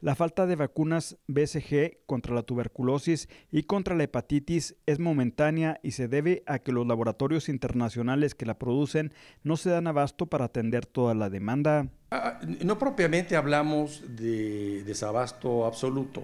La falta de vacunas BCG contra la tuberculosis y contra la hepatitis es momentánea y se debe a que los laboratorios internacionales que la producen no se dan abasto para atender toda la demanda. Ah, ah, no propiamente hablamos de desabasto absoluto.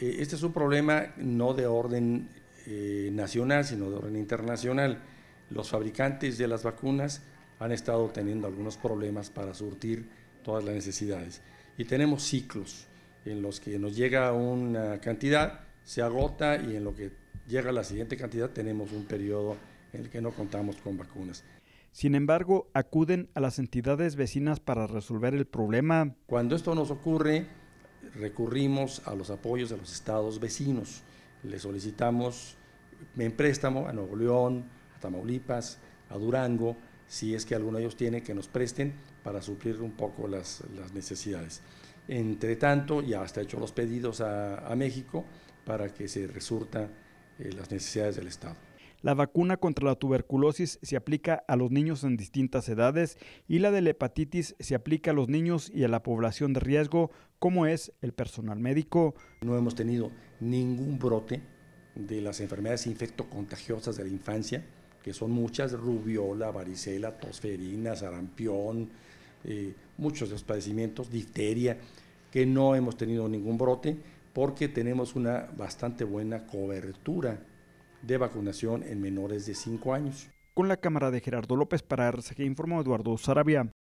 Eh, este es un problema no de orden eh, nacional, sino de orden internacional. Los fabricantes de las vacunas han estado teniendo algunos problemas para surtir todas las necesidades. Y tenemos ciclos en los que nos llega una cantidad, se agota y en lo que llega la siguiente cantidad tenemos un periodo en el que no contamos con vacunas. Sin embargo, acuden a las entidades vecinas para resolver el problema. Cuando esto nos ocurre, recurrimos a los apoyos de los estados vecinos. Le solicitamos en préstamo a Nuevo León, a Tamaulipas, a Durango, si es que alguno de ellos tiene que nos presten para suplir un poco las, las necesidades. Entre tanto, ya hasta hecho los pedidos a, México para que se resurta eh, las necesidades del Estado. La vacuna contra la tuberculosis se aplica a los niños en distintas edades y la de la hepatitis se aplica a los niños y a la población de riesgo, como es el personal médico. No hemos tenido ningún brote de las enfermedades infectocontagiosas de la infancia, que son muchas, rubiola, varicela, tosferina, sarampión, eh, muchos de los padecimientos, difteria, que no hemos tenido ningún brote porque tenemos una bastante buena cobertura de vacunación en menores de 5 años. Con la cámara de Gerardo López para que informó Eduardo Sarabia.